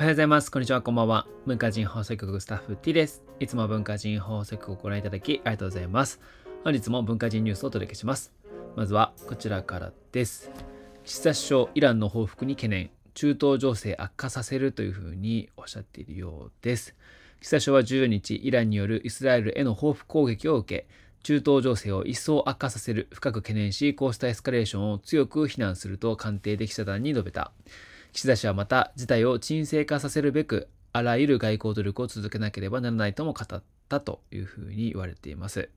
おはようございます。こんにちは。こんばんは。文化人放送局スタッフ T です。いつも文化人放送局をご覧いただきありがとうございます。本日も文化人ニュースをお届けします。まずはこちらからです。岸田首相、イランの報復に懸念、中東情勢悪化させるというふうにおっしゃっているようです。岸田首相は14日、イランによるイスラエルへの報復攻撃を受け、中東情勢を一層悪化させる、深く懸念し、こうしたエスカレーションを強く非難すると官邸で記者団に述べた。岸田氏はまた事態を沈静化させるべく、あらゆる外交努力を続けなければならないとも語ったというふうに言われています。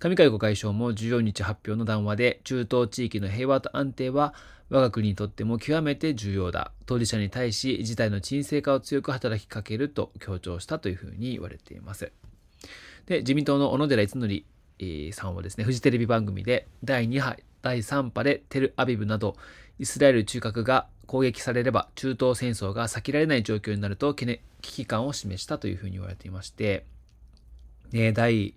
上海子外相も14日発表の談話で、中東地域の平和と安定は我が国にとっても極めて重要だ。当事者に対し事態の沈静化を強く働きかけると強調したというふうに言われています。で、自民党の小野寺逸則さんはですね、フジテレビ番組で第2波、第3波でテルアビブなどイスラエル中核が攻撃されれば中東戦争が避けられない状況になると危機感を示したというふうに言われていまして、ね、第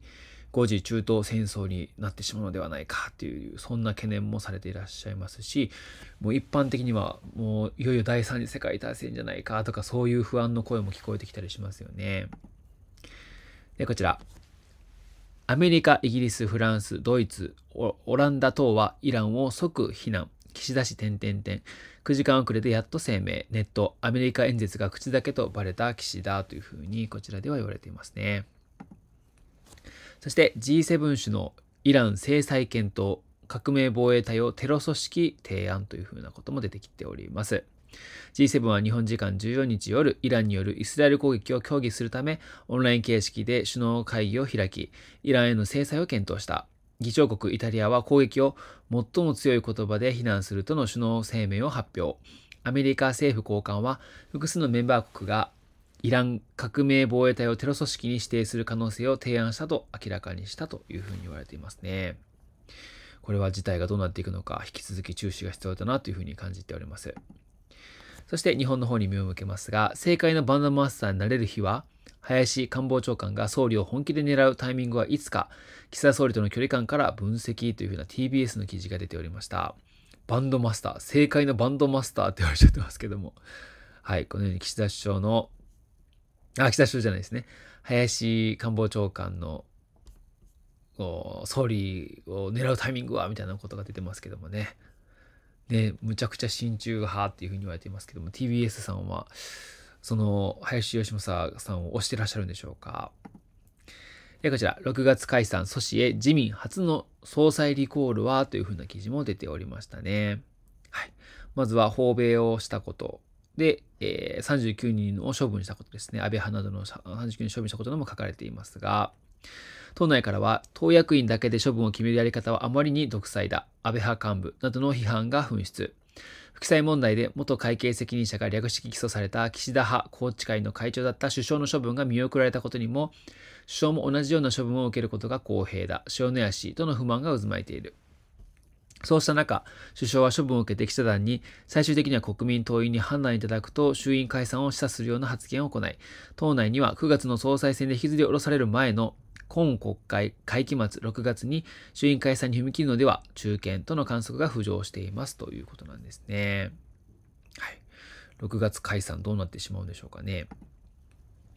5次中東戦争になってしまうのではないかというそんな懸念もされていらっしゃいますしもう一般的にはもういよいよ第3次世界大戦じゃないかとかそういう不安の声も聞こえてきたりしますよね。でこちらアメリカイギリスフランスドイツオランダ等はイランを即非難岸田氏点々点。9時間遅れでやっと声明。ネット、アメリカ演説が口だけとバレた岸田というふうに、こちらでは言われていますね。そして G7 首脳、イラン制裁検討、革命防衛隊をテロ組織提案というふうなことも出てきております。G7 は日本時間14日夜、イランによるイスラエル攻撃を協議するため、オンライン形式で首脳会議を開き、イランへの制裁を検討した。議長国イタリアは攻撃を最も強い言葉で非難するとの首脳声明を発表。アメリカ政府高官は複数のメンバー国がイラン革命防衛隊をテロ組織に指定する可能性を提案したと明らかにしたというふうに言われていますね。これは事態がどうなっていくのか引き続き注視が必要だなというふうに感じております。そして日本の方に目を向けますが、政界のバンドマスターになれる日は林官房長官が総理を本気で狙うタイミングはいつか、岸田総理との距離感から分析というふうな TBS の記事が出ておりました。バンドマスター、正解のバンドマスターって言われちゃってますけども。はい、このように岸田首相の、あ、岸田首相じゃないですね。林官房長官の総理を狙うタイミングはみたいなことが出てますけどもね。ね、むちゃくちゃ親中派っていうふうに言われていますけども、TBS さんは、その、林芳正さんを推してらっしゃるんでしょうか。で、こちら、6月解散、阻止へ自民初の総裁リコールはというふうな記事も出ておりましたね。はい。まずは、訪米をしたこと。で、えー、39人を処分したことですね。安倍派などの39人処分したことなども書かれていますが、党内からは、党役員だけで処分を決めるやり方はあまりに独裁だ、安倍派幹部などの批判が噴出。副債問題で元会計責任者が略式起訴された岸田派宏池会の会長だった首相の処分が見送られたことにも、首相も同じような処分を受けることが公平だ、塩谷氏との不満が渦巻いている。そうした中、首相は処分を受けて記者団に、最終的には国民党員に判断いただくと衆院解散を示唆するような発言を行い、党内には9月の総裁選で引きずり下ろされる前の今国会会期末6月に衆院解散に踏み切るのでは中堅との観測が浮上していますということなんですね。はい。6月解散どうなってしまうんでしょうかね。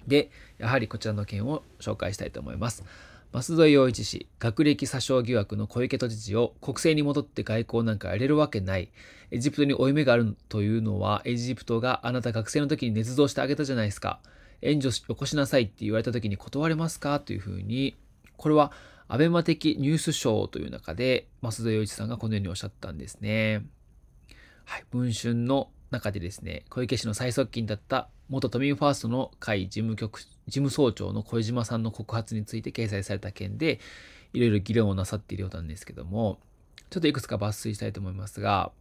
で、やはりこちらの件を紹介したいと思います。舛添陽一氏、学歴詐称疑惑の小池都知事を国政に戻って外交なんかやれるわけない。エジプトに負い目があるというのは、エジプトがあなた学生の時に捏造してあげたじゃないですか。援助起こしなさいって言われた時に断れますかというふうに、これはアベマ的ニュースショーという中で、増田洋一さんがこのようにおっしゃったんですね。はい、文春の中でですね、小池氏の最側近だった元都民ファーストの会事務局、事務総長の小島さんの告発について掲載された件で、いろいろ議論をなさっているようなんですけども、ちょっといくつか抜粋したいと思いますが、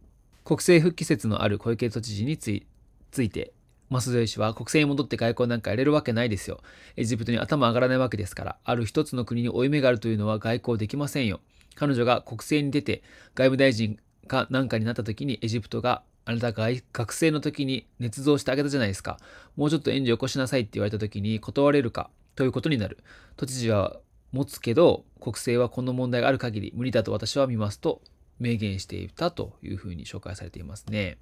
国政復帰説のある小池都知事について、マスドイ氏は国政に戻って外交なんかやれるわけないですよ。エジプトに頭上がらないわけですから、ある一つの国に負い目があるというのは外交できませんよ。彼女が国政に出て外務大臣かなんかになった時にエジプトがあなたが学生の時に捏造してあげたじゃないですか。もうちょっと援助を起こしなさいって言われた時に断れるかということになる。都知事は持つけど国政はこの問題がある限り無理だと私は見ますと明言していたというふうに紹介されていますね。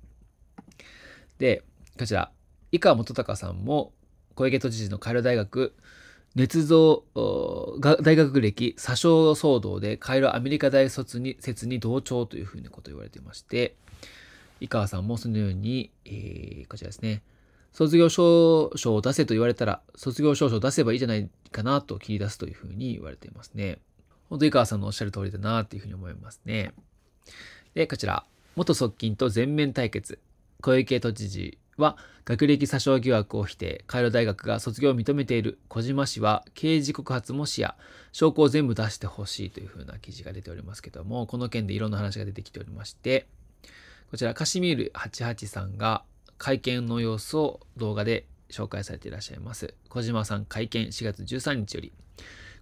で、こちら。井川元隆さんも小池都知事のカイロ大学捏造大学歴詐称騒動でカイロアメリカ大卒に説に同調というふうなことを言われていまして井川さんもそのように、えー、こちらですね卒業証書を出せと言われたら卒業証書を出せばいいじゃないかなと切り出すというふうに言われていますね。本当井川さんのおっしゃる通りだなというふうに思いますね。で、こちら。元側近と全面対決。小池都知事は学歴詐称疑惑を否定、カイロ大学が卒業を認めている、小島氏は刑事告発も視野、証拠を全部出してほしいというふうな記事が出ておりますけども、この件でいろんな話が出てきておりまして、こちらカシミール88さんが会見の様子を動画で紹介されていらっしゃいます。小島さん会見4月13日より、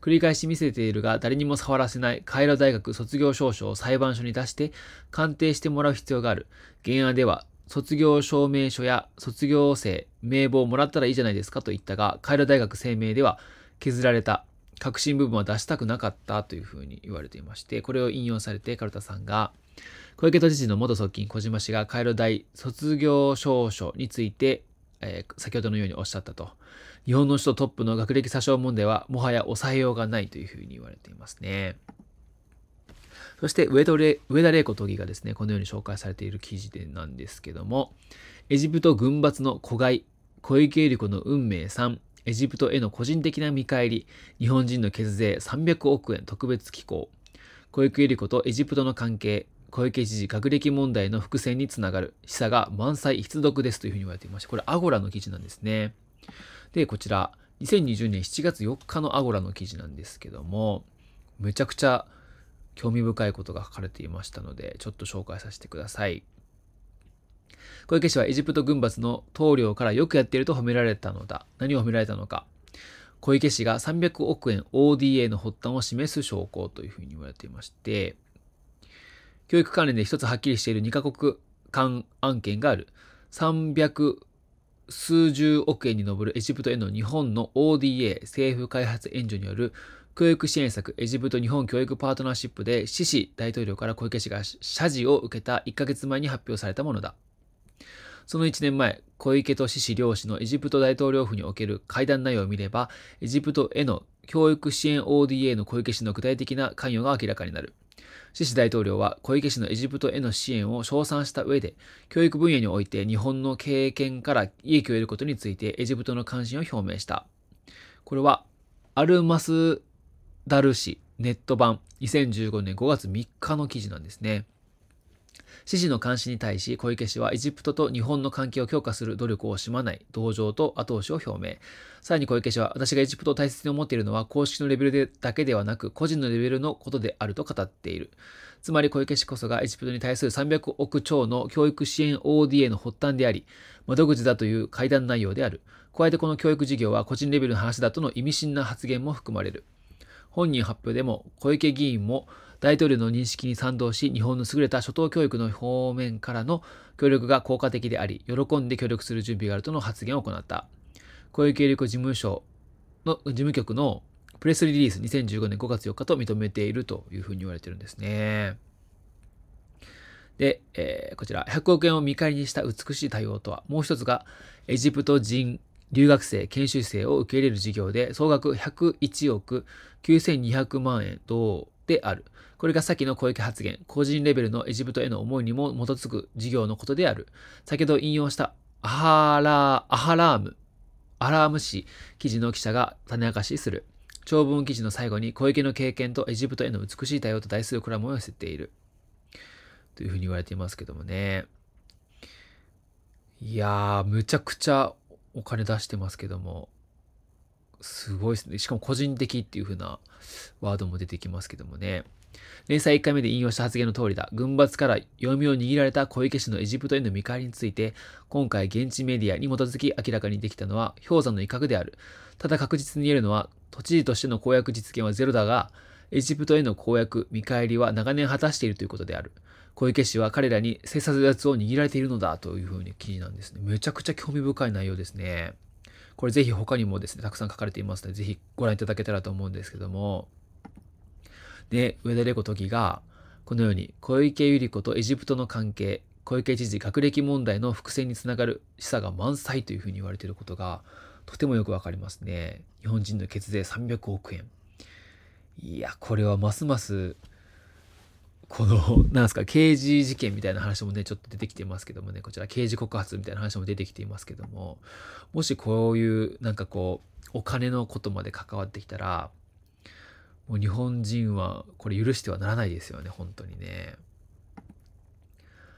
繰り返し見せているが誰にも触らせないカイロ大学卒業証書を裁判所に出して鑑定してもらう必要がある。原案では卒業証明書や卒業生、名簿をもらったらいいじゃないですかと言ったが、カイロ大学声明では削られた。革新部分は出したくなかったというふうに言われていまして、これを引用されて、カルタさんが、小池都知事の元側近小島氏がカイロ大卒業証書について、えー、先ほどのようにおっしゃったと。日本の首都トップの学歴詐称問題は、もはや抑えようがないというふうに言われていますね。そして上田玲子都議がですね、このように紹介されている記事でなんですけども、エジプト軍閥の子飼い、小池百合子の運命3、エジプトへの個人的な見返り、日本人の血税300億円特別機構、小池百合子とエジプトの関係、小池知事学歴問題の伏線につながる、示唆が満載必読ですというふうに言われていました。これ、アゴラの記事なんですね。で、こちら、2020年7月4日のアゴラの記事なんですけども、めちゃくちゃ興味深いことが書かれていましたので、ちょっと紹介させてください。小池氏はエジプト軍閥の棟梁からよくやっていると褒められたのだ。何を褒められたのか。小池氏が300億円 ODA の発端を示す証拠というふうに言われていまして、教育関連で一つはっきりしている2カ国間案件がある。300数十億円に上るエジプトへの日本の ODA 政府開発援助による教育支援策エジプト日本教育パートナーシップでシシ大統領から小池氏が謝辞を受けた1ヶ月前に発表されたものだ。その1年前、小池とシシ両氏のエジプト大統領府における会談内容を見れば、エジプトへの教育支援 ODA の小池氏の具体的な関与が明らかになる。シシ大統領は小池氏のエジプトへの支援を称賛した上で、教育分野において日本の経験から利益を得ることについてエジプトの関心を表明した。これは、アルマスダル氏ネット版2015年5月3日の記事なんですね。支持の監視に対し小池氏はエジプトと日本の関係を強化する努力を惜しまない同情と後押しを表明。さらに小池氏は私がエジプトを大切に思っているのは公式のレベルでだけではなく個人のレベルのことであると語っている。つまり小池氏こそがエジプトに対する300億超の教育支援 ODA の発端であり、窓口だという会談内容である。加えてこの教育事業は個人レベルの話だとの意味深な発言も含まれる。本人発表でも小池議員も大統領の認識に賛同し、日本の優れた初等教育の方面からの協力が効果的であり、喜んで協力する準備があるとの発言を行った。小池う合力事務所の、事務局のプレスリリース2015年5月4日と認めているというふうに言われてるんですね。で、えー、こちら、100億円を見返りにした美しい対応とは、もう一つが、エジプト人留学生、研修生を受け入れる事業で、総額101億9200万円と、である。これが先の小池発言、個人レベルのエジプトへの思いにも基づく事業のことである。先ほど引用したアハラアハラーム、アラーム氏記事の記者が種明かしする。長文記事の最後に小池の経験とエジプトへの美しい対応と題するコラムを寄せている。というふうに言われていますけどもね。いやー、むちゃくちゃお金出してますけども。すごいですね。しかも個人的っていう風なワードも出てきますけどもね。連載1回目で引用した発言の通りだ。軍閥から読みを握られた小池氏のエジプトへの見返りについて、今回現地メディアに基づき明らかにできたのは氷山の威嚇である。ただ確実に言えるのは、都知事としての公約実現はゼロだが、エジプトへの公約、見返りは長年果たしているということである。小池氏は彼らに生殺殺を握られているのだというふうに記事なんですね。めちゃくちゃ興味深い内容ですね。これぜひ他にもですね、たくさん書かれていますので、ぜひご覧いただけたらと思うんですけども、で、上田玲子都議が、このように、小池百合子とエジプトの関係、小池知事学歴問題の伏線につながる示唆が満載というふうに言われていることが、とてもよくわかりますね。日本人の血税300億円。いや、これはますますこの、なんすか、刑事事件みたいな話もね、ちょっと出てきてますけどもね、こちら、刑事告発みたいな話も出てきていますけども、もしこういう、なんかこう、お金のことまで関わってきたら、もう日本人はこれ許してはならないですよね、本当にね。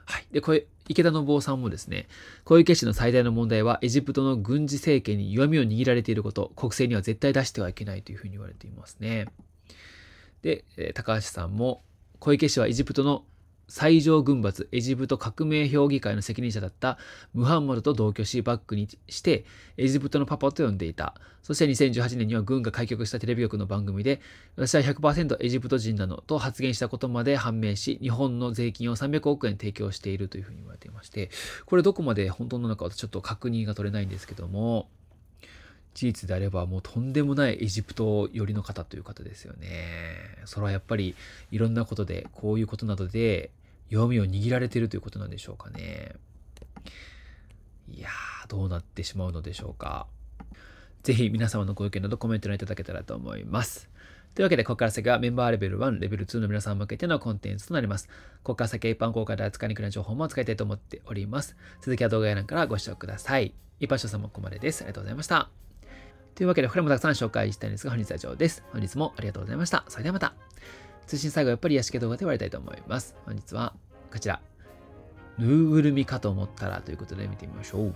はい。で、これ、池田信夫さんもですね、小池氏の最大の問題は、エジプトの軍事政権に弱みを握られていること、国政には絶対出してはいけないというふうに言われていますね。で、高橋さんも、小池氏はエジプトの最上軍閥エジプト革命評議会の責任者だったムハンマドと同居しバックにしてエジプトのパパと呼んでいたそして2018年には軍が開局したテレビ局の番組で私は100%エジプト人なのと発言したことまで判明し日本の税金を300億円提供しているというふうに言われていましてこれどこまで本当なのかはちょっと確認が取れないんですけども事実であればもうとんでもないエジプト寄りの方という方ですよね。それはやっぱりいろんなことで、こういうことなどで弱みを握られているということなんでしょうかね。いやー、どうなってしまうのでしょうか。ぜひ皆様のご意見などコメントにいただけたらと思います。というわけで、ここから先はメンバーレベル1、レベル2の皆さん向けてのコンテンツとなります。ここから先は一般公開で扱いにくい情報も扱いたいと思っております。続きは動画欄からご視聴ください。一般視さんもここまでです。ありがとうございました。というわけで、これもたくさん紹介したいんですが、本日は以上です。本日もありがとうございました。それではまた。通信最後、やっぱり屋敷動画で終わりたいと思います。本日は、こちら。ぬーぐるみかと思ったらということで見てみましょう。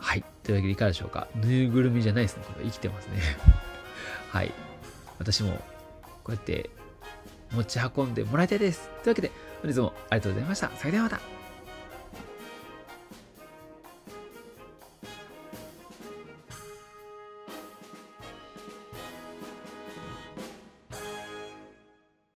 はい。というわけでいかがでしょうか。ぬいぐるみじゃないですね。これ生きてますね。はい。私もこうやって持ち運んでもらいたいです。というわけで、本日もありがとうございました。それではまた。